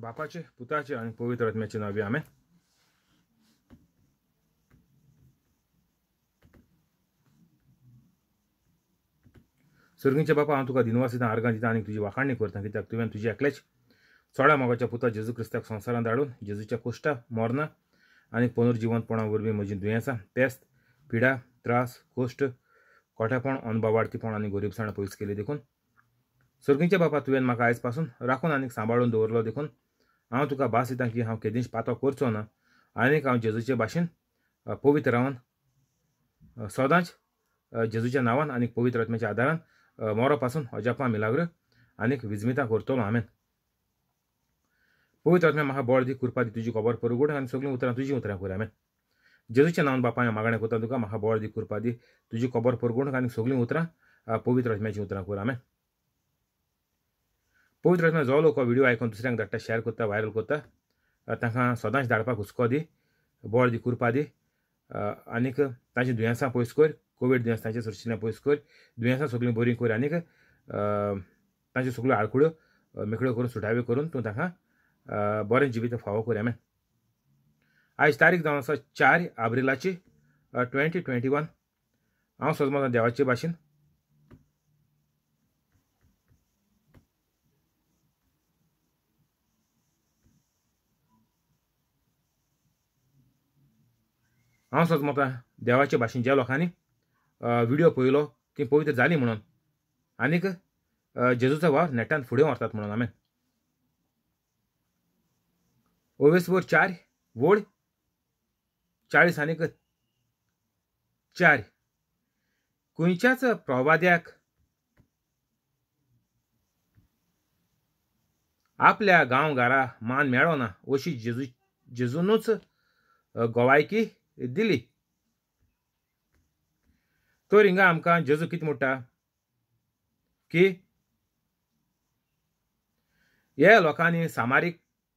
बापाचे पुताचे आणि पवित्र आत्म्याचे नावे आम्ही सर्गींचे बापा हांव तुका दिनवासिता आर्गां दिता आनी तुजी वाखाणणी करता कित्याक तुवें तुजी एकल्याच चोडा मोगाच्या पुता जेजू क्रिस्ताक संसारात धाडून जेजूच्या कोश्टा मोरना आनी पुनर्जीवनपणा वरवीं म्हजी दुयेंसां पेस्त पिडा त्रास कोश्ट कोठेपण अनबावाडकीपण आनी गरीबसाण पयस केली देखून सर्गींचे बापा तुवें म्हाका आयज पासून राखून आणि सांभाळून दवरलो देखून हाँ तुका भास दितां की हांव केदींच पातळ करचो ना आनीक हांव जेजूचे भाशेन पवित्र रावन सदांच जेजूच्या नावान आनी पवित्र आत्म्याच्या आदारान मोरो पासून अजापा मिलाग्र आनीक विजमिता करतलो हांवें पवित्र आत्म्या म्हाका बळ दी कृपा दी तुजी खबर परुगूड आनी सगळीं उतरां तुजीं उतरां करूं हांवें जेजूच्या नांवान बापा हांव मागणें करता तुका म्हाका बळ दी कृपा दी तुजी खबर परगूण आनी सगळीं उतरां पवित्र आत्म्याचीं उतरां करूं हांवें पवित्र आत्मा जवळ लोक व्हिडिओ आयकून दुसऱ्यांक धाडटा शेअर करता व्हायरल करता तांकां सदांच धाडपाक हुस्को दी बळ दी कुरपा दी आनीक तांची दुयेंसां पयस कर कोवीड दुयेंसांचे सुरशिल्ल्या पयस कर दुयेंसां सगळीं बरीं कर आनीक तांच्यो सगळ्यो आडकुड्यो मेकळ्यो करून सुटाव्यो करून तूं तांकां बरें जिवीत फावो कर आमेन आयज तारीख जावन आसा चार एप्रिलाची ट्वेंटी ट्वेंटी वन हांव सजमान देवाचे भाशेन हांव म्हाका देवाचे भाशेन ज्या लोकांनी व्हिडिओ पळयलो ती पवित्र जाली म्हणून आनीक जेजूचा वार नेटान फुडें व्हरतात म्हणून हांवें वर चार वड चाळीस आनीक चार खंयच्याच प्रवाद्याक आपल्या गांवगारा मान मेळो ना अशी जेजू जेजूनूच गोवायकी दिली तो रिंगा आमकां जेजू कितें म्हणटा की हे लोकांनी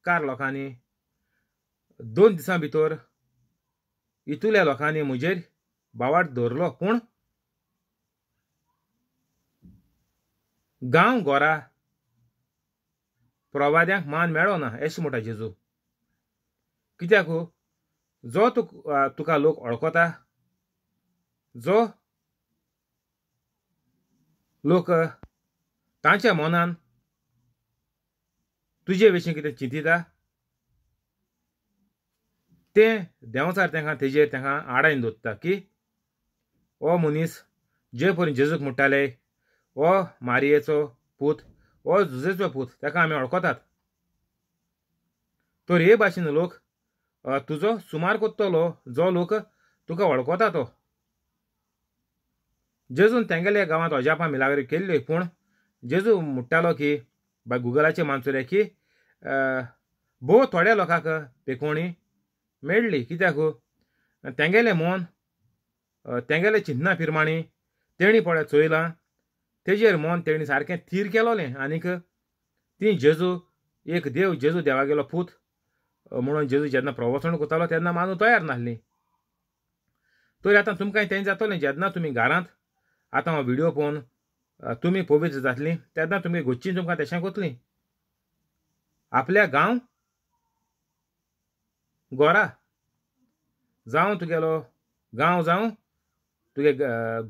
कार लोकांनी दोन दिसां भितर इतुल्या लोकांनी म्हजेर बावाट दवरलो पूण गांव घोरा प्रवाद्यांक मान मेळो ना एस म्हणटा जेजू कित्याक हो? जो तुक तुका लोक अडकता जो लोक तांच्या मनान तुजे विशीं कितें चिंतिता तें देंवचार तांकां तेजेर तांकां आडायन दवरता की हो मनीस जे परीन जेजूक म्हणटाले हो मारियेचो पूत हो जुजेचो पूत ताका आमी वळखतात तर हे भाशेन लोक तुजो सुमार कोत्तलो जो लोक तुका वळखता तो जेजून तेंगेले गांवांत अजापा मिलागरी केल्ल्यो पूण जेजू म्हणटालो की गुगलाचे मानसुरे की भोव थोड्या लोकांक पेकोणी मेळ्ळी कित्याक तेंगेलें मोन तेंगेलें चिन्ना फिरमाणी तेणी पळय चोयलां तेजेर मोन तेणी सारकें थीर केलोलें आनीक ती जेजू एक देव जेजू देवागेलो पूत म्हणून जेजू जेन्ना प्रवचन कोतालो तेन्ना मानू तयार नासली तर आतां तुमकां तें जातले जेन्ना तुमी घरांत आतां हो व्हिडिओ पळोवन तुमी पवित्र जातलीं तेन्ना तुमगे गोच्ची तुमकां तेशें कोतली आपल्या गांव गोरा जावं तुगेलो गांव जावं तुगे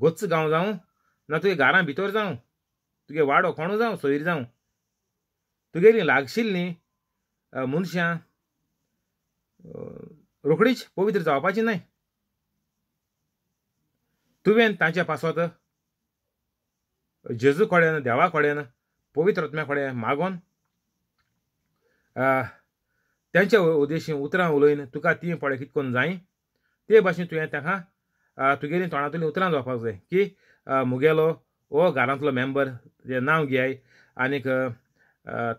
गोच्च गांव जावं ना तुगे घरां भितर जावं तुगे वाडो कोणू जावं सोयरी जावं तुगेली लागशिल्लीं मनशां रोखडीच पवित्र जावपाची न्हय तुवें तांच्या पासत जेजू कडेन देवा कडेन पवित्र आत्म्या कडेन मागोन त्यांच्या उद्देशी उतरां उलयन तुका तीं कित करून जाय ते भाशेन तुवें तांकां तुगेलीं तोंडांतलीं उतरां जावपाक जाय की मुगेलो हो घरांतलो मेंबर तें नांव घेयाय आनीक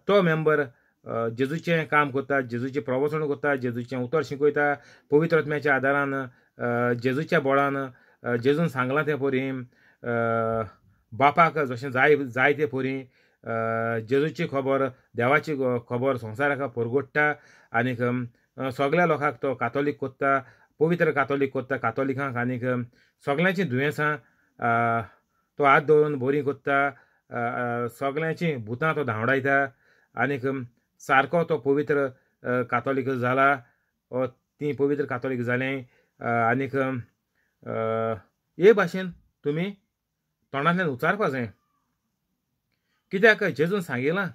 तो मेंबर जेजूचे काम कोता जेजूचे प्रवचन कोता जेजूचे उतर शिकयता पवित्र आत्म्याच्या आदारान जेजूच्या बळान जेजून सांगला ते पोरी बापाक जसे जाय जाय ते पोरी जेजूची खबर देवाची खबर संसाराक परगोडटा आणि सगळ्या लोकांक तो कातोलीक कोत्ता पवित्र कातोलीक कोत्ता कातोलिकांक आणि सगळ्यांची दुयेंसां तो हात दवरून बरी कोत्ता सगळ्यांची भुतां तो धांवडायता आनीक सारको तो पवित्र कातोलीक झाला व ती पवित्र कातोलीक झाले आनीक हे भाशेन तुम्ही तोंडांतल्यान उच्चारपा कित्याक जेजून सांगिलां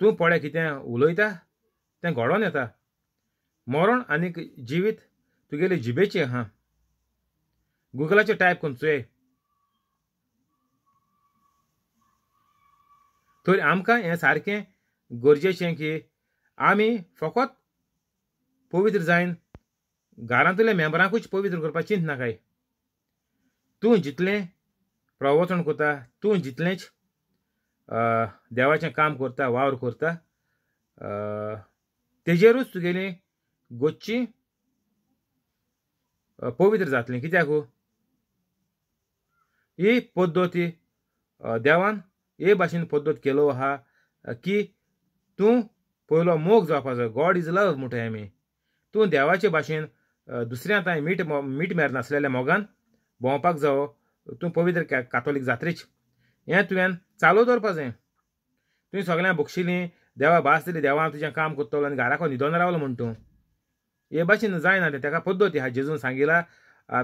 तूं पोळे कितें उलयता तें घडोवन येता मरण आनीक जिवीत तुगेले जिबेचे आहा गुगलाचे टायप करून चोय तर आमकां हें सारकें गरजेचें की आमी फकत पवित्र जायन घरांतल्या मेंबरांकूच पवित्र करपाक चिंत नाकाय तूं जितलें प्रवचन करता तूं जितलेंच देवाचें काम करता वावर करता तेजेरूच तुगेली गोच्ची पवित्र जातलें कित्याक ही हो? पद्दती देवान हे भाशेन पद्दत केलो आहा की तूं पयलो मोग जावपाचो गॉड इज लव म्हणटाय आमी तूं देवाचे भाशेन दुसऱ्या तांय मीठ मीठ मेर नासलेल्या मोगान भोंवपाक जावो तूं पवित्र कातोलीक जात्रेच हें तुवें चालू जाय तुवें सगळ्यांक भोगशिलीं देवा भास दिली देवा हांव तुजें काम करतलो आनी घराको न्हिदोन रावलो म्हण तूं हे भाशेन जायना तें ताका पद्दत आहा जेजून सांगिला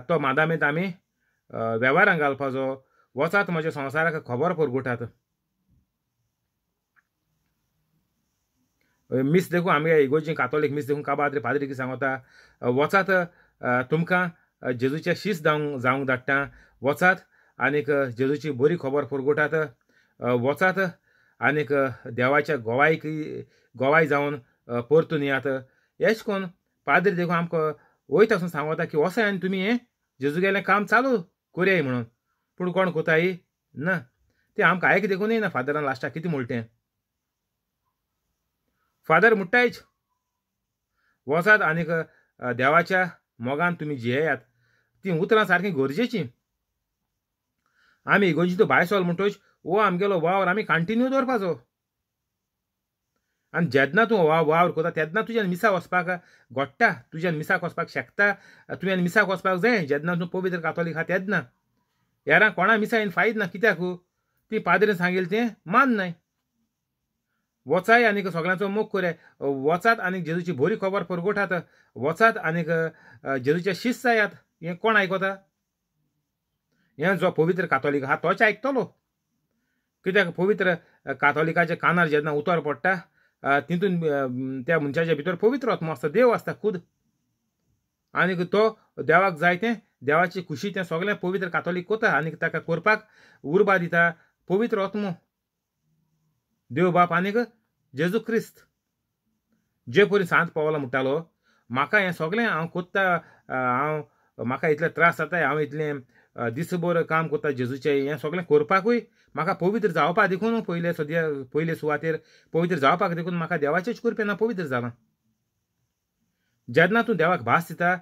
तो मादामेत आमी वेव्हारांक घालपाचो वचात म्हज्या संवसाराक खबर परगुटात मीस देखून आमगे इगोजी कातोलीक मीस देखून का रे पाद्री कितें सांगोता वचात तुमकां जेजूचे शीस जावंक जावंक धाडटा वचात आनीक जेजूची बरी खबर फोरगोटात वचात आनीक देवाच्या गोवायक गोवाय जावन परतून येयात एश कोन पाद्री देखून आमकां वयता आसून सांगोता की वसाय आनी तुमी हें जेजूगेलें काम चालू करयाय म्हणून पूण कोण कोताय ना तें आमकां आयक देखून येना फादरान लास्टाक कितें म्हणलें तें फादर मुट्टायच वसात आनीक देवाच्या मोगान तुम्ही जियेयात ती उतरां सारखी गरजेची आम्ही इगोर्जेची भायर सोल म्हणतोच वो आमगेलो वावर आमी कंटिन्यू दवरपाचो आनी जेदना तूं वाव वावर करता तेदना तुज्यान मिसाक वचपाक घोडटा तुज्यान मिसाक वचपाक शकता तुवें मिसाक वचपाक जाय जेदना तूं पवित्र कातोलीक आहा तेदना येरां कोणा मिसा येन फायद ना कित्याक ती पाद्रेन सांगेल तें मान नाही वचाय आणि सगळ्यांचो मोग करे वचात आणि जेजूची बोरी खबर परगोठात वचात आणि जेजूचे शिस्त जायात हे कोण आयकता हे जो पवित्र कातोलीक आहा तोच आयकतलो कित्याक पवित्र कातोलिकाच्या कानार जेन्ना उतर पडटा तितून त्या मनशाच्या भितर पवित्र आत्मा आसता देव आसता खुद आणि तो देवाक जाय तें देवाची खुशी तें सगळें पवित्र कातोलीक कोता आणि ताका करपाक उर्बा दिता पवित्र आत्मा देव बाप आनीक जेजू क्रिस्त जे परी सांत पावला म्हणटालो म्हाका हें सगळे हांव कोत्ता हांव म्हाका इतले त्रास जाताय हांव इतलें दिसभर काम कोत्ता जेजूचें हें सगळे करपाकूय म्हाका पवित्र जावपा देखून हो पयले सद्या पयले सुवातेर पवित्र जावपाक देखून म्हाका देवाचेच करपे ना पवित्र जालां जेन्ना तूं देवाक भास दिता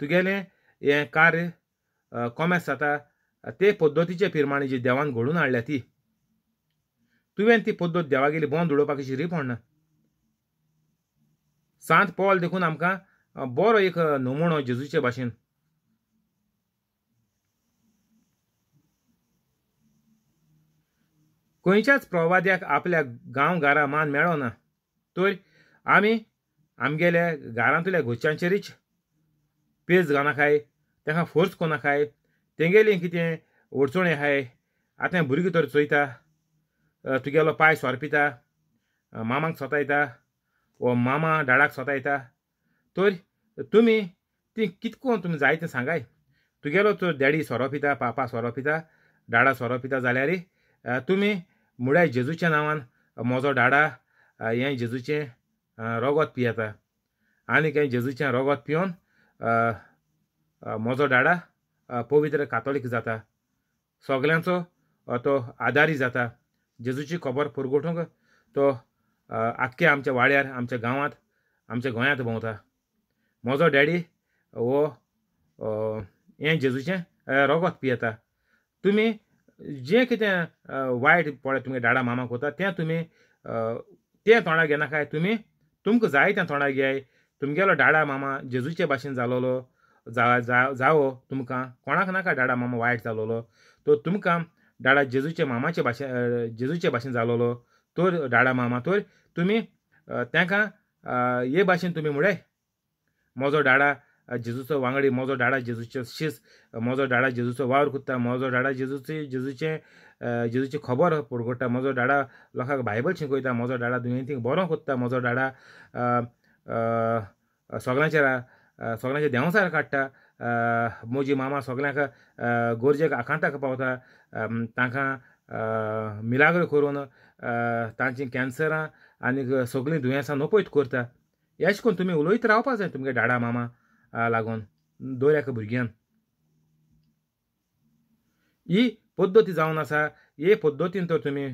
तुगेलें हें कार्य कॉमेस जाता ते पद्दतीचे पिरमाणी जी देवान घडून हाडल्या ती तुवें ती पद्दत देवागेली बंद उडोवपाक शिरी पडना सांत पॉल देखून आमकां बरो एक नमुनो जेजूचे भाशेन खंयच्याच प्रवाद्याक आपल्या घारा मान मेळो ना तर आमी आमगेल्या घरांतल्या घोच्यांचेरीच पेज घालनाकाय तेका फोर्स कोनाकाय तेंगेली कितें अडचणी आहाय आतां भुरगीं तर चोयता तुगेलो पाय सोरपिता मामाक सोतायता वो मामा डाडाक सोतायता तर तुमी ती कितकोन तुमी जाय तें सांगाय तुगेलो तो डॅडी सोरो पिता पापा सोरो पिता डाडा सोरो पिता जाल्यार तुमी मुळ्या जेजूच्या नांवान म्हजो डाडा हें जेजूचें रगत पियेता आनीक हें जेजूचें रगत पियोन म्हजो डाडा पवित्र कातोळीक जाता सगळ्यांचो तो आदारी जाता जेजूची खबर पुरगोठूंक तो आख्ख्या आमच्या वाड्यार आमच्या गांवांत आमच्या गोंयांत भोंवता म्हजो डॅडी वो हें जेजूचें रगत पियेता तुमी जें कितें वायट पळय तुमगे डाडा मामाक कोता तें तुमी तें तोंडाक घेनाकाय तुमी तुमकां जाय तें तोंडाक घेय तुमगेलो डाडा मामा जेजूचे भाशेन जालोलो जा जावो तुमकां कोणाक नाका डाडा मामा वायट जालोलो तो तुमकां डाळा जेजूचे मामाचे भाशेन जेजूचे भाशेन जालोलो तर डाडा मामा तर तुमी तांकां हे भाशेन तुमी म्हणे म्हजो डाडा जेजूचो वांगडी म्हजो डाडा जेजूचो शीस म्हजो डाडा जेजूचो वावर कोत्ता म्हजो डाडा जेजूचे जेजूचे जेजूची खबर पुरगोडटा म्हजो डाडा लोकांक बायबल शिकयता म्हजो डाळा दुयेंतींक बरो कोत्ता म्हजो डाळा सगळ्यांच्या सगळ्यांच्या देंवसार काडटा मोजी मामा सगळ्यांक गोरजेक आकांताक पावता तांकां मिलाग्र करून तांची कॅन्सरां आनी सगळीं दुयेंसां नोपयत करता अशें करून तुमी उलयत रावपा जाय तुमगे डाडा मामा लागून दर्याक भुरग्यांक ही पद्दती जावन आसा हे पद्दतीन तर तुमी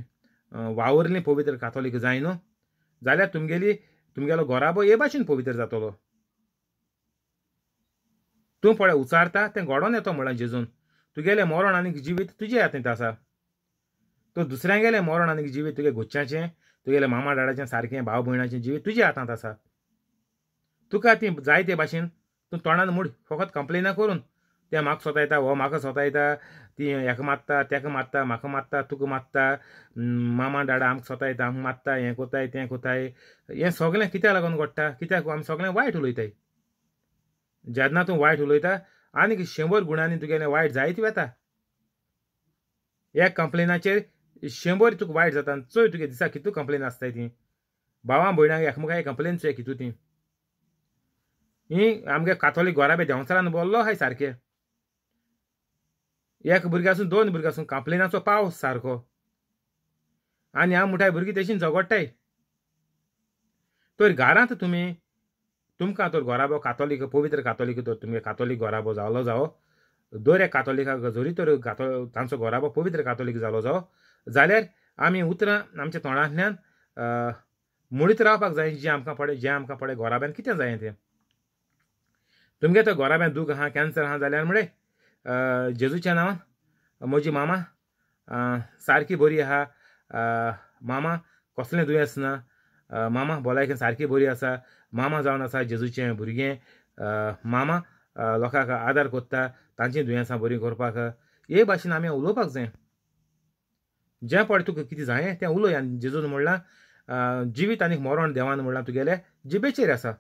वावरली पवित्र कातोलीक जाय न्हू जाल्यार तुमगेली तुमगेलो घोराबो हे भाशेन पवित्र जातलो तूं पळय उचारता तें घडोवन येतो म्हणलें जेजून तुगेलें मरण आनी जिवीत तुजे हातींत आसा तूं दुसऱ्यां गेलें मरण आनी जिवीत तुगे घुच्याचें तुगेलें मामा डाडाचें सारकें भाव भयणाचें जिवीत तुज्या हातांत आसा तुका ती जाय ते भाशेन तूं तोंडान मूड फकत कंप्लेना करून तें म्हाका सोतायता येता हो म्हाका सोतायता येता ती हेका मात्ता तेका मारता म्हाका मात्ता तुका मात्ता मामा डाडा आमकां सोतायता येता आमकां मारता हें कोताय तें कोताय हें सगळें कित्याक लागून घडटा कित्याक आमी सगलें वायट उलयताय जेन्ना तूं वायट उलयता आनीक शंबर गुणांनी तुगेलें वायट जायत वेता एक कंप्लेनाचेर शंबर तुका वायट जाता चोय तुगे दिसा कितू कंप्लेन आसताय ती भावां भयणांक एक कंप्लेन चोय कितू ती ही आमगे कातोलीक बी देंवचारान बोल्लो हाय सारके एक भुरग्यासून दोन भुरग्यासून कंप्लेनाचो पावस सारको आनी हांव मुठाय भुरगीं तशीं झगडटाय तर घरांत तुमी तुमकां तर घोराबो कातोलीक पवित्र कातोलीक तर तुमगे कातोलीक घोराबो जालो जावो दर कातोलिकाक जरी तर कातो तांचो घोराबो पवित्र कातोलीक जालो जावो जाल्यार आमी उतरां आमच्या तोंडांतल्यान मुळीत रावपाक जाय जें आमकां पडे जे आमकां पडे घोराब्यान कितें जाय तें तुमगे तो घोराब्यान दूख आहा कॅन्सर आहा जाल्यार म्हळे जेजूच्या नांवान म्हजी मामा सारकी बरी आहा मामा कसलें दुयेंस ना मामा भलायकी सारकी बरी आसा मामा जावन आसा जेजूचें भुरगें मामा लोकांक आदार कोत्ता तांची दुयेंसां बरीं करपाक हे भाशेन आमी उलोवपाक जाय जे पड तुका कितें जायें तें उलय आनी जेजून म्हणलां जिवीत आनी मरण देवान म्हणलां तुगेले जिबेचेर आसा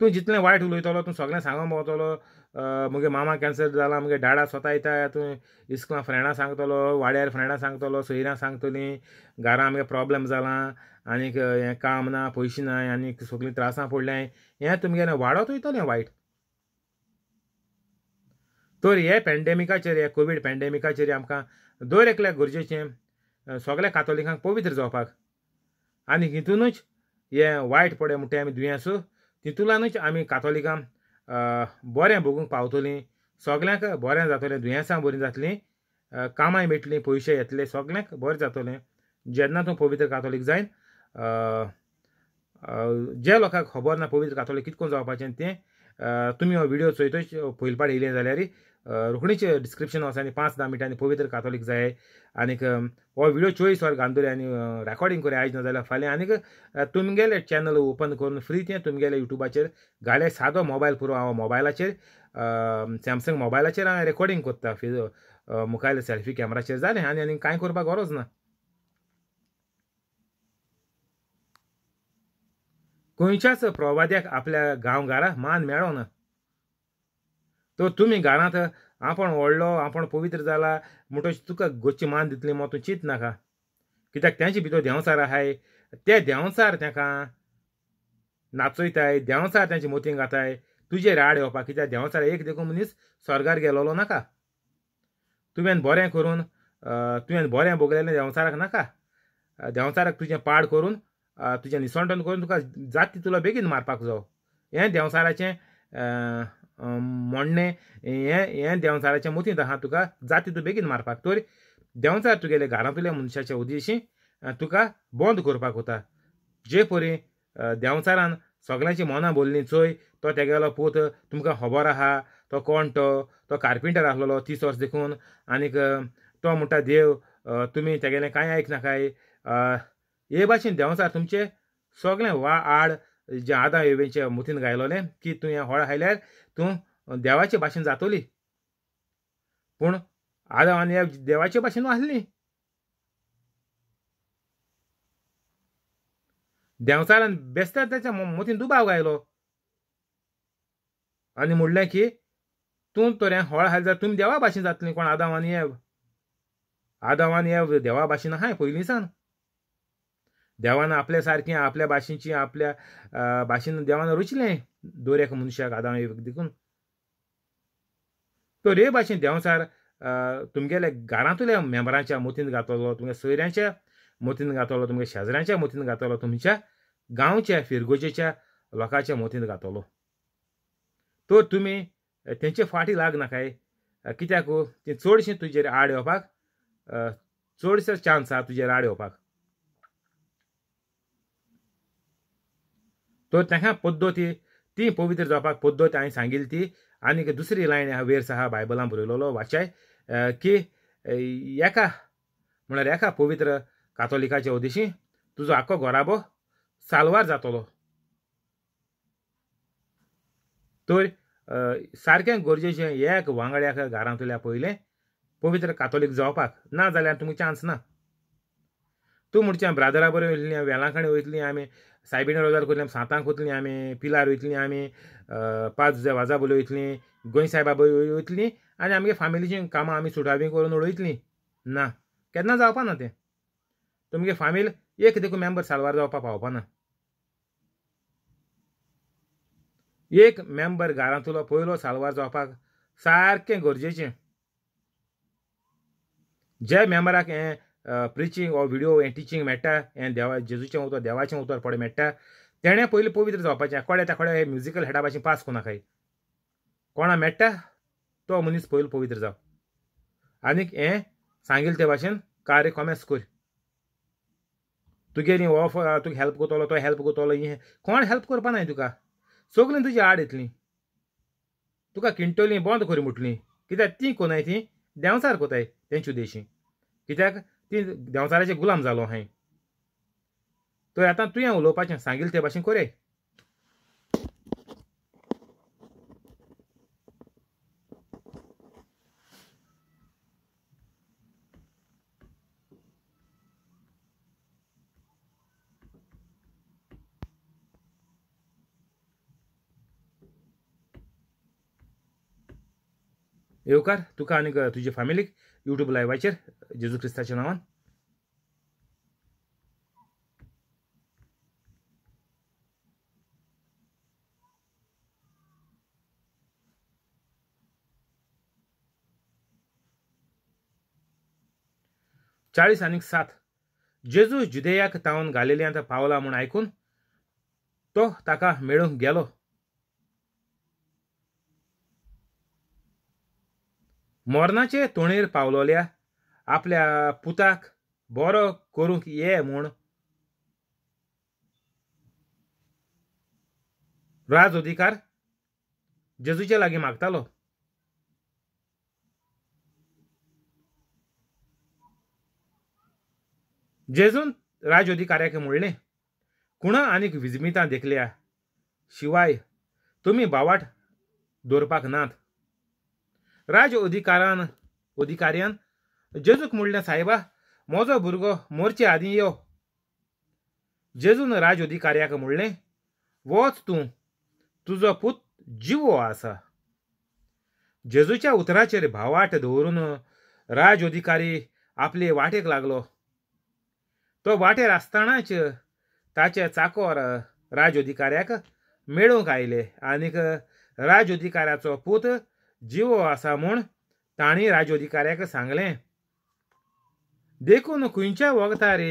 तूं जितलें वायट उलयतलो तूं सगळें सांगूंक भोंवतलो मुगे मामा कॅन्सर झाला मुगे डाडा येत येता तूं इस्कुला फ्रेंडा सांगतलो वाड्यार फ्रेंडा सांगतलो सोयऱ्यां सांगतलीं घरां आमगे प्रॉब्लेम जाला आनीक हें काम ना पयशे ना आनीक सगळीं त्रासां पडल्याय हें तुमगेलें वाडत वयतलें वायट तर हे पॅन्डेमिकाचेर हे कोवीड पॅन्डेमिकाचेर आमकां दर एकल्या गरजेचें सगळ्या कातोलिकांक पवित्र जावपाक आनी हितूनच हे वायट पडे म्हणटा आमी दुयेंसू आम्ही आमी कातोलिकांक बरें भोगूंक पावतलीं सगळ्यांक बरें जातलें दुयेंसां बरीं जातलीं कामांय मेळटलीं पयशे येतले सगळ्यांक बरें जातलें जेन्ना तूं पवित्र कातोलीक जायन जे लोकांक खबर ना पवित्र कातोलीक कितको जावपाचें तें तुमी हो व्हिडिओ चोयतच पयलीं हो पाट येयले जाल्यार रोखडीच डिस्क्रिप्शन असं आणि पांच धा मिनटांनी पवित्र कातोलीक जाय आणि हो व्हिडियो वर गांदोले रेकॉर्डिंग रेकॉर्डींग आज आयज जाल्यार फाल्यां आनीक तुमगेले चॅनल ओपन करून फ्री तें तुमगेले युट्यूबाचेर घाले सादो मोबायल पुरो हांव मोबायलाचेर सॅमसंग मोबायलाचेर हांव रेकॉर्डिंग करता फिज सेल्फी कॅमेराचेर जालें आनी आनी कांय करपाक गरज ना खंयच्याच प्रवाद्याक आपल्या गांवगारा मान मेळो ना तो तुमी घरांत आपण व्हडलो आपण पवित्र जाला म्हणटच तुका गोश्टी मान दितली मो तूं चिंत नाका कित्याक तेंचे भितर देंवसार आहाय ते देंवसार तेका नाचयताय देंवसार त्यांचे मोतीन घाताय तुजे राड येवपाक कित्याक देंवसार एक देखून मनीस स्वर्गार गेलोलो नाका तुवें बरें करून तुवें बरें भोगलेलें देंवसाराक नाका देंवसाराक तुजें पाड करून तुजें निसंटन करून तुका जात तुला बेगीन मारपाक जावो हें देंवसाराचें मोडणें हें हें देंवचाराचें मतींत आहा तुका जाता तितू बेगीन मारपाक तर देंवचार तुगेले घरांतल्या मनशाच्या उद्देशी तुका बंद करपाक होता जे परी देंवचारान सगळ्यांची मनां भरलीं चोय तो तेगेलो पूत तुमकां खबर आहा तो कोण तो तो कार्पेंटर आसलेलो तीस वर्स देखून आनीक तो म्हणटा देव तुमी तेगेलें कांय नाकाय हे भाशेन देंवचार तुमचे सगळें वा आड जे आदां येवेच्या मुतीन गायलोले की हें होळ हायल्यार तूं देवाचे भाशेन जातोली पूण आणि आनी देवाचे भाशेन आसली देंवचारान बेस्तार त्याच्या मुतीन दुबाव गायलो आनी म्हणलें की तूं तोऱ्या होळ हाल जाल्यार तुमी देवा भाशेन जातलीं कोण आदा आनी येव आदां आनी येव देवा भाशेन आहाय पयलींसान देवानं आपल्यासारखी आपल्या भाषेची आपल्या भाषेनं देवानं रुचले दोऱ्याक मनशाक आदाम देखून तो रे भाशेन देवानुसार तुमगेल्या घरांतल्या मेंबरांच्या मोतीन घातलो तुमच्या सोयऱ्यांच्या मोतीन घातलो तुमच्या शेजऱ्यांच्या मोतीन घातलो तुमच्या गांवच्या फिरगोजेच्या लोकांच्या मोतीन घातलो तो तुम्ही तेंचे फाटी काय कित्याक हो? ते चडशे तुजेर आड येवपाक चडसो चान्स आहा तुजेर आड येवपाक तो त्या पद्दती ती पवित्र जावपाक पद्दत हांवें सांगिल्ली ती आनी दुसरी लायन वेर्स आहा बायबला बरयलो वाचाय की एका म्हळ्यार एका पवित्र कातोलिकाच्या उद्देशी तुजो आख्खो घोराबो सालवार जातलो तर सारकें गरजेचें एक वांगड्याक घरांतल्या पयलें पवित्र कातोलीक जावपाक ना जाल्यार तुमकां चान्स ना तूं म्हणच्या ब्रादरा बरोबर वयतली वेलां कडेन वयतलीं आमी सायबिणा रोजार कोरलें सातांक वतलीं आमी पिलार वयतलीं आमी पांच जुजा वाजा बोली वयतलीं गोंय सायबा वयतलीं आनी आमगे फामिलीचीं कामां आमी सुटावी करून उडयतलीं ना केन्ना जावपा ना तें तुमगे फामील एक देखून मेंबर सालवार जावपा पावपा ना एक मेंबर घरांतलो पयलो सालवार जावपाक सारकें गरजेचें जे मेंबराक हें प्रिचींग ओ व्हिडिओ हें टिचींग मेळटा हें देवा जेजूचें उतर देवाचें उतर पडे मेळटा तेणें पयलीं पवित्र जावपाचें कोड्या त्या हें म्युजिकल हेडा भाशेन पास कोना कोणा मेळटा तो मनीस पयलो पवित्र जाव आनीक हें सांगिल ते भाशेन कार्य कोमेस कर तुगेली ऑफ तुका हेल्प कोतलो तो हेल्प कोतलो हें कोण हेल्प करपा नाय तुका सगलीं तुजी आड येतली तुका किंटोली बंद करी म्हटली कित्याक ती कोनाय तीं देंवचार कोताय तेंची देशी कित्याक ती देवचाराचे गुलाम जालो हांयें तर आता तुवें उलोवपाचें सांगिल्लें ते भाशेन कोरय येवकार तुका आनीक तुजे फॅमिलीक युट्यूब लायव्हाचेर जेजू क्रिस्ताच्या नावान. चाळीस आणि सात जेजू जुदेयाक तावन गालिल्यांत पावला म्हणून आयकून तो ताका मेळूंक गेलो मोर्नाचे तोणेर पावलोल्या आपल्या पुताक बरो करूंक ये म्हूण राज अधिकार जेजूच्या लागी मागतालो जेजून राज अधिकाऱ्याक म्हणलें कुणा आनीक विजमितां देखल्या शिवाय तुमी बावाट दवरपाक नात राज अधिकारान अधिकाऱ्यान जेजूक म्हणलें साहेबा म्हजो भुरगो मोरचे आदीं यो जेजून राज अधिकाऱ्याक म्हणलें वच तूं तुजो पूत जिवो आसा जेजूच्या उतराचेर भावाट दवरून राज अधिकारी आपले वाटेक लागलो तो वाटेर आसतनाच ताचे चाकोर राज अधिकाऱ्याक मेळूंक आयले आनीक राज अधिकाऱ्याचो पूत आसा म्हूण ಆಸಾಮೂಣ್ राज अधिकाऱ्याक सांगलें देखून खंयच्या रे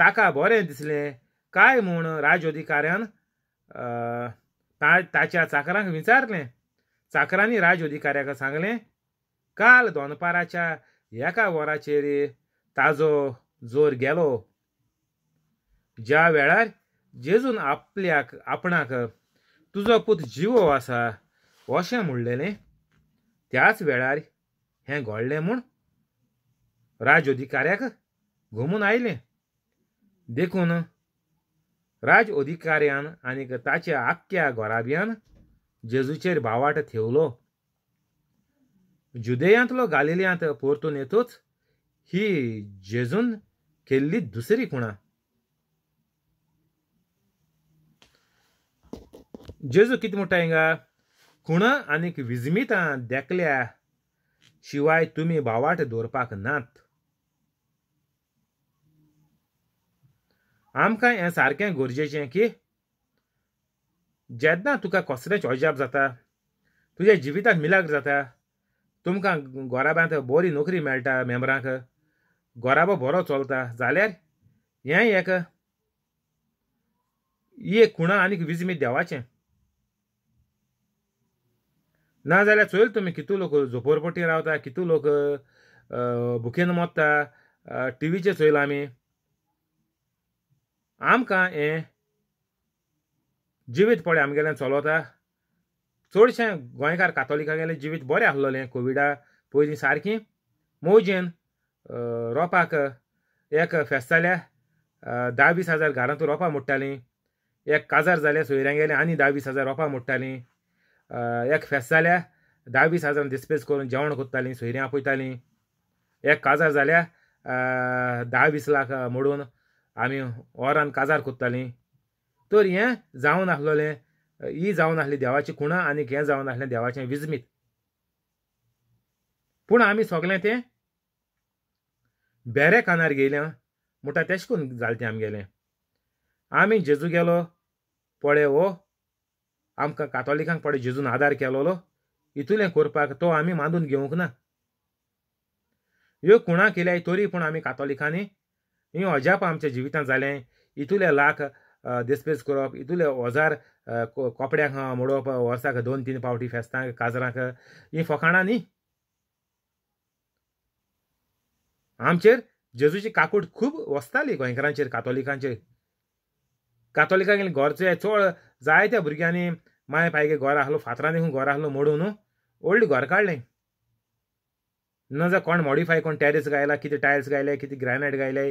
ताका बरें दिसलें काय म्हूण राजअधिकाऱ्यान ताच्या चाकरांक विचारलें चाकरांनी राजअधिकाऱ्याक सांगलें काल दोनपाराच्या एका वराचेर ताजो जोर गेलो ज्या वेळार जेजून आपल्याक आपणाक तुजो पूत जिवो आसा अशें म्हणलेलें त्याच वेळार हें घडलें म्हूण राज अधिकाऱ्याक घुमून आयलें देखून राज अधिकाऱ्यान आनीक ताच्या आख्या घोराब्यान जेजूचेर भावाट थेवलो जुदेयांतलो गालिल्यांत परतून येतूच ही जेजून केल्ली दुसरी खुणां जेजू कितें म्हणटा हिंगा खुण आनीक विजमितां देखल्या शिवाय तुमी बावाट दवरपाक नात आमकां हें सारकें गरजेचें की जेदना तुका कसलेंच अजाप जाता तुज्या जिवितांत मिलाग्र जाता तुमकां गोराबांत बोरी नोकरी मेळटा मेंबरांक गोराबो बरो चलता जाल्यार हें एक ये एक खुणां आनीक विजमीत देवाचें ना जाल्यार चोयल तुमी कितू लोक झोपरपट्टी रावता कितू लोक भुकेन मोत्ता टीव्हीचे चोयला आमी आमकां हे जिवीत पडे आमगेल्यान चलोता चडशें गोंयकार गेले जिवीत बरें आसलोलें कोविडा पयलीं सारकी मौजेन रोपाक एक फेस्त जाल्या धा वीस हजार घरांतूं रोपां मोडटालीं एक काजार सोयऱ्यां सोयऱ्यांगेलें आनी धा वीस हजार रोपां मोडटालीं एक फेस्त जाल्या धा वीस हजारांक दिसपेस करून जेवण कोत्तालीं सोयऱ्यां आपयतालीं एक काजार जाल्या धा वीस लाख मोडून आमी वरान काजार कोत्तालीं तर हें जावन आसलोलें ही जावन आसली देवाची खुणां आनी हें जावन आसलें देवाचें विजमीत पूण आमी सगलें तें बेरे कानार गेलें म्हणटा तेश करून जालें तें आमगेलें आमी जेजू गेलो पळय हो आमकां कातोलिकांक पडे जेजून आदार केलोलो इतुलें कोरपाक तो आमी मानून घेवंक ना ह्यो कुणा केल्याय तरी पूण आमी कातोलिकांनी ह्यो अजाप आमच्या जिवितांत जालें इतुले लाख देसपेस करप इतुले ओजार कोपड्यांक मोडप वर्साक दोन तीन पावटी फेस्तांक काजरांक ही फकाणां न्ही आमचेर जेजूची काकूट खूब वसताली गोंयकारांचेर कातोलिकांचेर कातोलिकांगेर घरचे चड त्या भुरग्यांनी माय पायगे घोर आहलो फातरां देखून घोर आहलो मोडून ओल्ड घर काडलें नजा कोण मॉडिफाय कोण टॅरेस गायला किती टायल्स गायले किती ग्रॅनायट गायले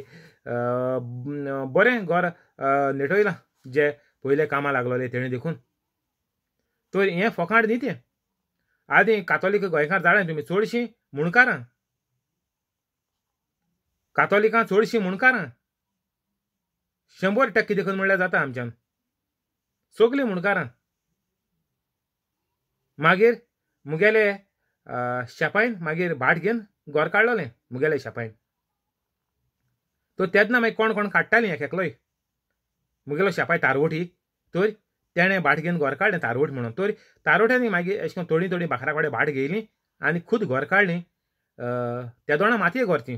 बरें घर नेटयलां जे पयले कामां लागलोले तेणें देखून तर हें फकाड न्ही तें आदी कातोलीक गोंयकार जाणा तुमी चडशीं म्हणकारां कातोलिकां चडशीं मुणकारां शंबर टक्के देखून म्हणल्यार जाता आमच्यान सोगली कारण मागीर मुगेले शेपायन मागीर भाट घेवन घोर काडलोलें मुगेले शेपायन तो तेदना मागीर कोण कोण काडटालीं एक एकलोय मुगेलो शेपाय तारवटी तर तेणें भाट घेवन घोर काडलें तारवट म्हणून तर तारवट्यांनी मागीर अशें करून थोडीं थोडीं बाकरा कडेन भाट घेयलीं आनी खूद घर काडलीं तेदोणा मातये व्हरचीं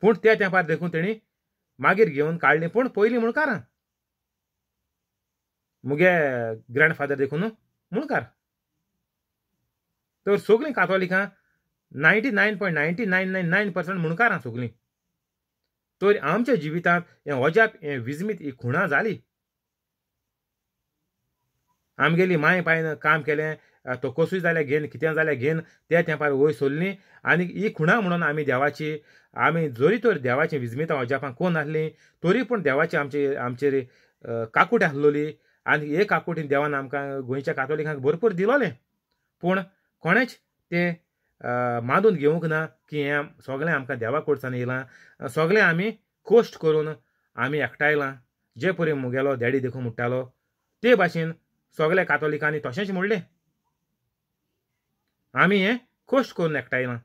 पूण ते तेंपार देखून तेणी मागीर घेवन काडलीं पूण पयलीं कारण मुगे ಗ್ರ್ಯಾಂಡ್ फादर देखून ಮುಣುಕಾರ तर सगळीं कातोलिकां ninety nine point ninety nine nine nine percent मुणकारां सगळीं तर आमच्या जिवितांत हें अजाप हें विजमीत ही खुणां जाली आमगेली माय पायन काम केलें तो कसू जाल्यार घेन कितें जाल्यार घेन ते तेंपार वयर सोल्लीं आनी ही खुणां म्हणून आमी देवाची आमी जरी तर देवाची विजमितां अजापां कोण आसलीं तरी पूण देवाची आमचे आमचेर काकूट आसलोली आनी एक आकुटीन देवान आमकां गोंयच्या कातोलिकांक भरपूर दिलोलें पूण कोणेच तें मानून घेवंक ना की हें सगळें आमकां देवा कडच्यान येयलां सगळें आमी कोश्ट करून आमी एकठायलां जे परी मुगेलो डॅडी देखून म्हणटालो ते भाशेन सगळ्या कातोलिकांनी तशेंच म्हणलें आमी हें कोश्ट करून एकठायलां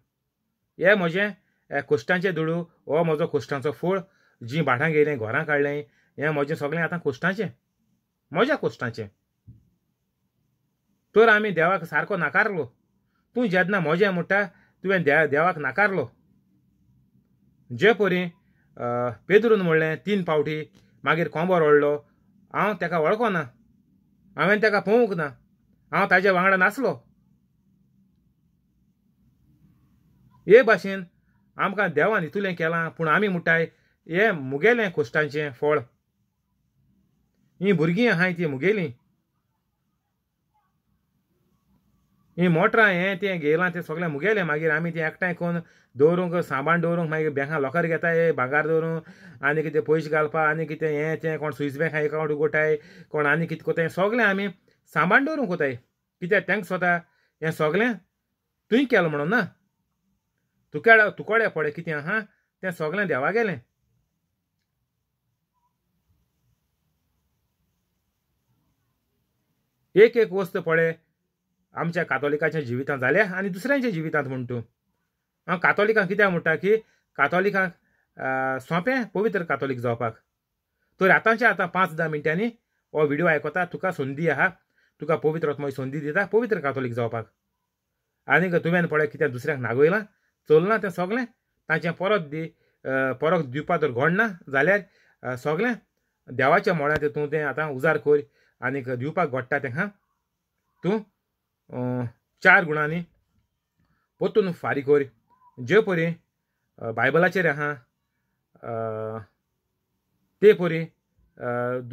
हें म्हजें कोश्टांचें दुडू हो म्हजो कोश्टांचो फूळ जी भाटांक येयलें घरां काडलें हें म्हजें सगळें आतां कोश्टांचें म्हज्या कश्टांचें तर आमी देवाक सारको नाकारलो तूं जेन्ना म्हजें म्हणटा तुवें देवा देवाक नाकारलो जे परी पेदरून म्हणलें तीन पावटी मागीर कोंबोर ओडलो हांव ताका वळखोना हांवें ताका पळोवंक ना हांव ताजे वांगडा नासलो हे भाशेन आमकां देवान इतुलें केलां पूण आमी म्हणटाय हे मुगेलें कश्टांचें फळ हीं भुरगीं आहाय ती मुगेलीं ही मोटरां हें तें गेलां तें सगलें मुगेलें मागीर आमी तें एकठांय करून दवरूंक सांबाळ दवरूंक मागीर बँका लॉकर घेताय भागार दवरूं आनी कितें पयशे घालपा आनी कितें हें तें कोण स्विस बँक एकावंट उगोटाय कोण आनी कितें कोताय सगले आमी सामान दवरूंक कोताय कित्याक तेंक स्वता हें सगलें तुवें केलो म्हणून ना तुका तुकोडे पडे कितें आहा तें सगलें देवा गेलें एक एक वस्त पळय आमच्या कातोलिकाच्या जिवितांत जाल्या आनी दुसऱ्यांच्या जिवितांत म्हण तूं हांव कातोलिकांक कित्याक म्हणटा की कातोलिकांक सोंपें पवित्र कातोलीक जावपाक तर आतांच्या आतां पांच धा मिनटांनी हो व्हिडियो आयकता तुका संदी आहा तुका पवित्र आत्मा संदी दिता पवित्र कातोलीक जावपाक आनीक तुवें पळय कित्याक दुसऱ्यांक नागयलां चलना तें सगलें तांचें परत दी परत दिवपा तर घडना जाल्यार सगलें देवाच्या मोळ्यांत तूं तें आतां उजार कोर आनीक दिवपाक घडटा तेका तूं चार गुणांनी परतून फारी कर जे परी बायबलाचेर आहा ते परी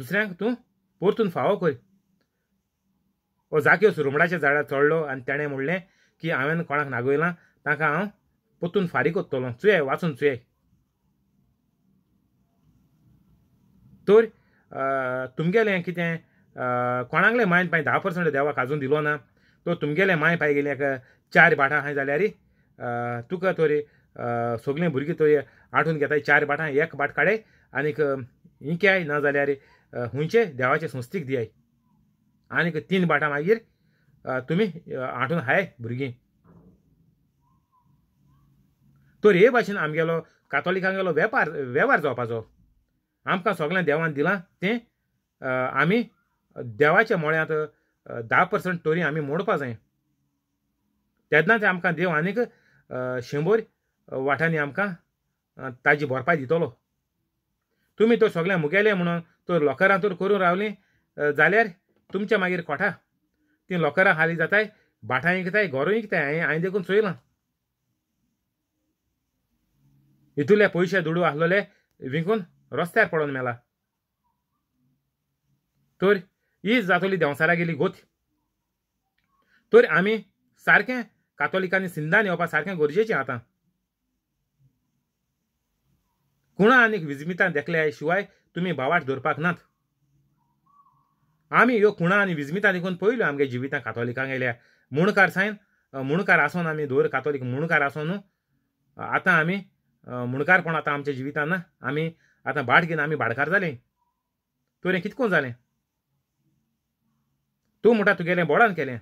दुसऱ्यांक तूं परतून फावो कर हो जाक्यो सुरुमडाच्या झाडार चडलो आनी तेणें म्हणलें की हांवें कोणाक नागयलां ताका हांव पोतून फारीक कोत्तलो चुये वाचून चुये तर तुमगेलें कितें कोणाकले मायन पाय धा पर्संट देवाक आजून दिलो ना तो तुमगेले माय पाय गेले चार बाटां हांय जाल्यार तुका तोरी सगळीं भुरगीं तरी आठून घेताय चार बाटां एक बाट काडय आनीक इंक्याय ना जाल्यार हुंयचे देवाचे संस्थेक दियाय आनीक तीन बाटां मागीर तुमी आठून हाय भुरगीं तर हे भाशेन आमगेलो कातोलिकांगेलो वेपार वेव्हार जावपाचो आमकां सगळें देवान दिलां तें आमी देवाच्या मळ्यांत धा पर्संट टोरी आमी मोडपा जाय तेन्नाच आमकां देव आनीक शंबर वाठांनी आमकां ताजी भरपाय दितलो तुमी तो सगळ्यांक मुगेले म्हणून तो लॉकरां तर करून रावली जाल्यार तुमच्या मागीर कोठा तीं लॉकरां हाली जाताय भाटां इकताय घोरूय इकताय हांयें हांयें देखून चोयलां हितुले पयशे दुडू आसलोले विकून रस्त्यार पडून मेला तर ही जातोली देंवसारा गेली गोथ तर आमी सारखें कातोलिकांनी सिंधान येवपा सारखें गरजेचें आतां कुणा आणि विजमितां देखल्या शिवाय तुमी बावाट धरपाक नात आमी ह्यो कुणा आनी विजमितां देखून पयल्यो आमगे जिवितां कातोलिकांक येयल्या मुणकार सायन मुणकार आसून आमी दोर कातोलीक मुणकार आसून आतां आमी मुणकारपण आतां आमच्या जिवितान ना आमी आतां भाट घेवन आमी भाडकार जाले तर कितको जालें तूं म्हणटा तुगेलें बोडान केलें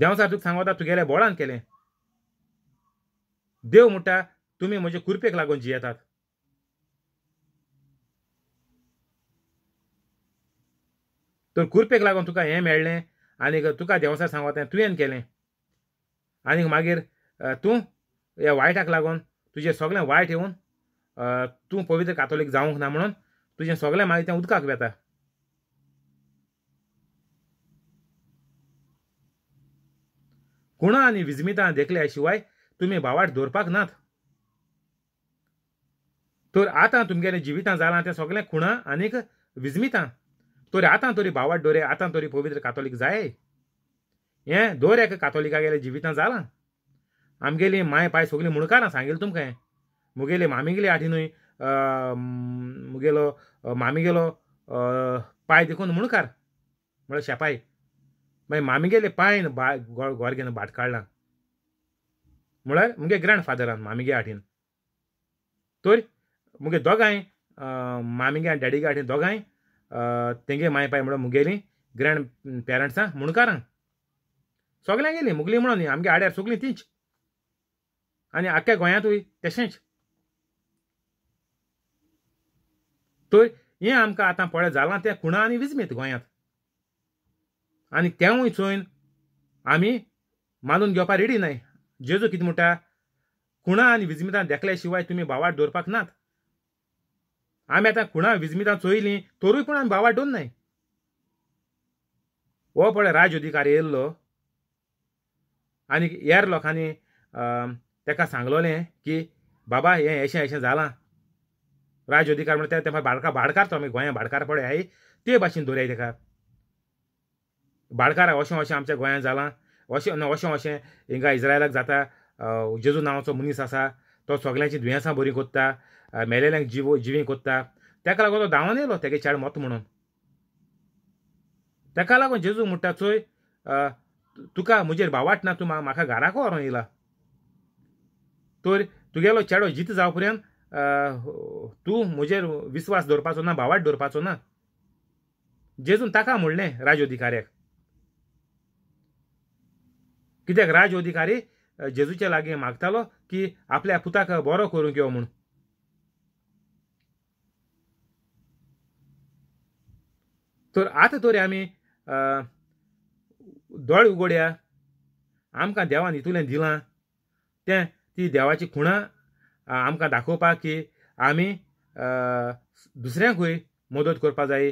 देंवसार तुका सांगता तुगेलें बोडान केलें देव म्हणटा तुमी म्हजे कुरपेक लागून जियेतात तर कुरपेक लागून तुका हें मेळ्ळें आनीक तुका देवसा सांगता तुवें केलें आनीक मागीर तूं ह्या वायटाक लागून तुजें सगळें वायट येवन तूं पवित्र कातोलीक जावंक ना म्हणून तुजें सगळें मागीर तें उदकाक वेता कुणा आणि विजमिता देखल्याशिवाय तुमी बावाट दोरपाक नात तर आतां तुमगेलें जिवितां जालां तें सगळे खुणां आनीक विजमितां तर आतां तरी बावाट दोरे आतां तरी पवित्र कातोलीक जाय हें एक कातोलिका गेले जिवितां जालां आमगेली माय पाय सगलीं मुणकारां सांगिल्लें तुमकां हें मुगेले मामीगेले आठीनूय मुगेलो मामी गेलो पाय देखून मुणकार म्हळ्यार शेपाय मागीर मामिगेले पांयन बा घेवन भाट काडलां म्हळ्यार मुगे ग्रँड फादरान मामिगे आठीन तर मुगे दोगांय मामिगे आनी डॅडीगे हाटीन दोगांय तेंगे माय पाय म्हणून मुगेली ग्रँड पेरंट्सां मुणकारांक सगल्यां गेलीं मुगली म्हणून आमगे आड्यार सगलीं तींच आनी आख्ख्या गोंयांतूय तशेंच तर हें आमकां आतां पळय जालां तें कुणा आनी विजमीत गोंयांत आणि त्या वयसून आम्ही मानून घेवपा रेडी नाही जेजू किती म्हणटा कुणा आणि विजमितान देखल्या शिवाय तुमी भावाट दवरपाक नात आमी आतां कुणा विजमितान चोयलीं तोरूय पूण आमी भावाट दोन हो पळय राज अधिकारी येयल्लो आणि हेर लोकांनी तेका सांगलोले की बाबा हे अशें अशें जालां राज अधिकार म्हणटा तें भाडकार भाडकार तो आम्ही गोंया भाडकार पळय आई ते भाशेन दवराय तेका बाळकारा अशें अशें आमच्या गोंयांत जालां अशें ना अशें अशें हिंगा इज्रायलाक जाता जेजू नांवाचो मनीस आसा तो सगळ्यांची दुयेंसां बरी कोत्ता मेलेल्यांक जीव जिवी कोत्ता तेका लागून तो धांवन येयलो तेगे चेड मत म्हणून तेका लागून जेजू म्हणटा चोय तुका म्हजेर भावाट ना तूं म्हाका घराको व्हरोन येयला तर तुगेलो चेडो जित जावं पर्यंत तूं म्हजेर विस्वास दवरपाचो ना भावाट दवरपाचो ना जेजून ताका म्हणलें राजअधिकाऱ्याक कित्याक राज अधिकारी जेजूच्या लागीं मागतालो की आपल्या पुताक बरो करूंक यो म्हणून तर आतां तरी आमी दोळे उगोड्या आमकां देवान इतुलें दिलां तें ती देवाची खुणां आमकां दाखोवपाक की आमी दुसऱ्यांकूय मदत करपाक जाय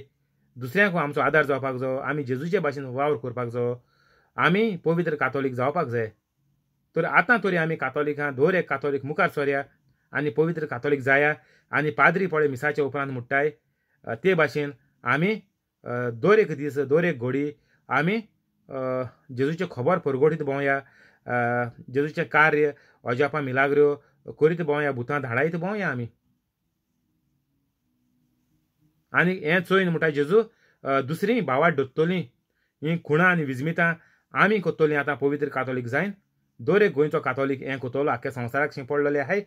दुसऱ्यांकूय आमचो आदार जावपाक जाय आमी जेजूचे भाशेन वावर करपाक जाय आमी पवित्र कातोलीक जावपाक जाय तर आतां तरी आमी कातोलिकां दोर एक कातोलीक मुखार सोऱ्या आनी पवित्र कातोलीक जाया आनी पाद्री पोळे मिसाच्या उपरांत मुट्टाय ते भाशेन आमी दोर एक दीस दर एक घोडी आमी जेजूचे खबर परगोडीत भोंवया जेजूचें कार्य अजापा मिलाग्र्यो करीत भोंवया भुतां धाडायत भोंवया आमी आनी हें चोयन म्हणटा जेजू दुसरी भावां दोत्तोलीं हीं खुणां आनी विजमितां आमी कोत्तोलीं आता पवित्र कातोलीक जायन दर एक गोंयचो कातोलीक हें कोत्तोलो आख्ख्या संवसाराक शिंपडलेले आहाय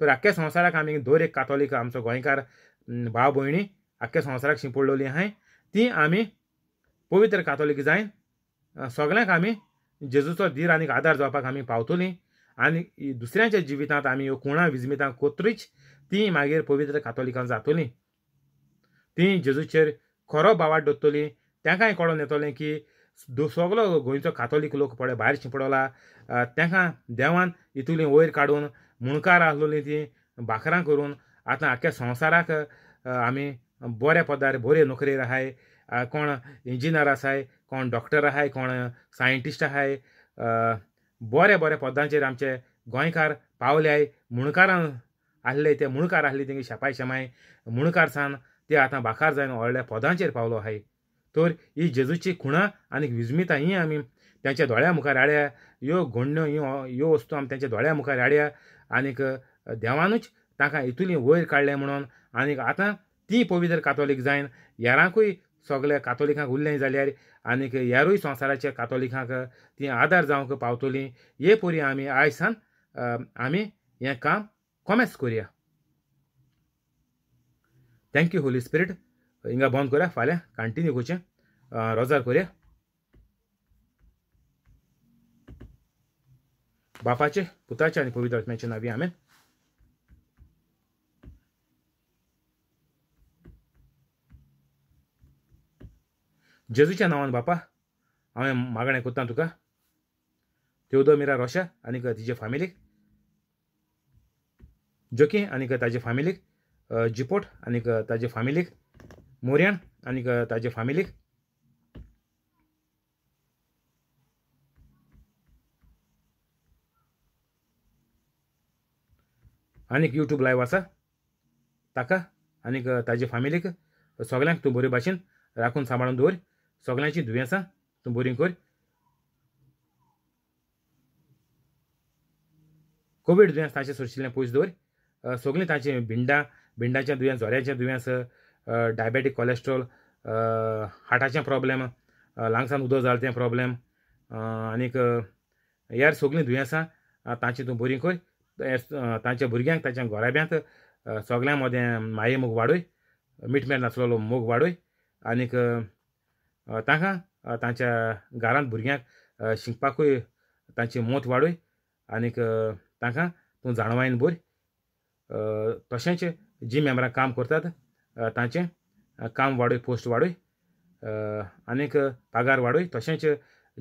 तर आख्ख्या संवसाराक आमी दर एक कातोलीक आमचो गोंयकार भाव भयणी आख्ख्या संवसाराक शिंपडलेली आहाय ती आमी पवित्र कातोलीक जायन सगल्यांक आमी जेजूचो धीर आणि आदार जावपाक आमी पावतलीं आनी दुसऱ्यांच्या जिवितांत आमी ह्यो कुणां विजमितां कोत्रीच ती मागीर पवित्र कातोलिकां जातलीं ती जेजूचेर खरो बावाट दत्तलीं तांकांय कळोन येतलें की सगलो गोंयचो कातोलीक लोक पडे भायर शिंपडला तांकां देवान इतुलें वयर काडून मुणकार आसलोलीं ती भाकरां करून आतां आख्या संवसाराक आमी बऱ्या पदार बरे नोकरेर आहाय कोण इंजिनियर आसाय कोण डॉक्टर आहाय कोण सायंटिस्ट आहाय बऱ्या बऱ्या पदांचेर आमचे गोंयकार पावल्याय मुणकारान आसले ते मुणकार आहली तेंगे शेपाय शेमाय मुणकार सावन ते आतां भाकार जावन व्हडल्या पदांचेर पावलो आहाय तर ही जेजूची खुणां आनी विजमिता ही आमी त्यांच्या दोळ्या मुखार हाडया ह्यो घडण्यो ह्यो ह्यो वस्तू आमी त्यांच्या दोळ्या मुखार हाडया आनीक देवानूच तांकां इतुली वयर काडलें म्हणून आनीक आतां ती पवित्र कातोलीक जायन येरांकूय सगळ्या कातोलिकांक उरलें जाल्यार आनीक येरूय संवसाराच्या कातोलिकांक ती आदार जावंक पावतली हे पोरी आमी आयज सावन आमी हें काम कोमेस करया थँक्यू होली स्पिरिट ಹಿಂಗೆ बंद ಕೊರ फाले कंटिन्यू ಕೂಚೆ ರೋಜಾರ್ ಕೊರ್ಯ बापाचे पुताचे आणि पवित्र आत्म्याचे नावी आम्ही जेजूच्या नांवान बापा हांवें मागणें कोत्ता तुका तेवदो मिरा रोशा आनीक तिजे फामिलीक जोकी आनीक ताजे फामिलीक जिपोट आनीक ताजे फामिलीक मोऱ्याण आणि ताजे फॅमिलीक आणि यूट्यूब लाईव्ह असा ताका आणि ताजे फॅमिलीक सगळ्यांक तू बरे भाशेन राखून सांभाळून दवर सगळ्यांची दुयेंसां तू बरी कर कोविड दुयेंस तांचे सोडशिल्लें पयस दवर सगळीं तांचे भिंडा भिंडाच्या दुयेंस झोऱ्याच्या दुयेंस डायबेटीक कोलेस्ट्रॉल हार्टाचे प्रॉब्लेम लांगसान उदक जालें प्रॉब्लेम आनीक हेर सगळी दुयेंसां तांची तूं बरी तांच्या भुरग्यांक तांच्या घोराब्यांत सगळ्यां मदें माये मोग वाडय मिटमेट नासलेलो मोग वाडय आनीक तांकां तांच्या घरांत भुरग्यांक शिंकपाकूय तांची मोत वाडोय आनीक तांकां तूं जाणवायन बरी तशेंच जी मेंबरां काम करतात तांचे काम वाडय पोस्ट वाडय आनीक पगार वाडय तशेंच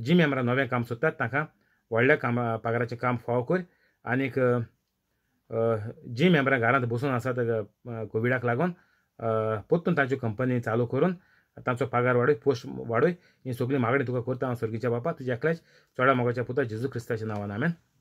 जी मेंबरां नवें काम सोदतात तांकां व्हडल्या काम पगाराचें काम फाव कर आनीक जी मेंबरां घरांत बसून आसात कोविडाक लागून परतून तांच्यो कंपनी चालू करून तांचो पगार वाडय पोस्ट वाडय ही सगळी मागणी तुका करता हांव सर्गीच्या बापा तुज्या एकल्याच चोडा मोगाच्या पुता जेजू क्रिस्ताच्या नांवान हांवें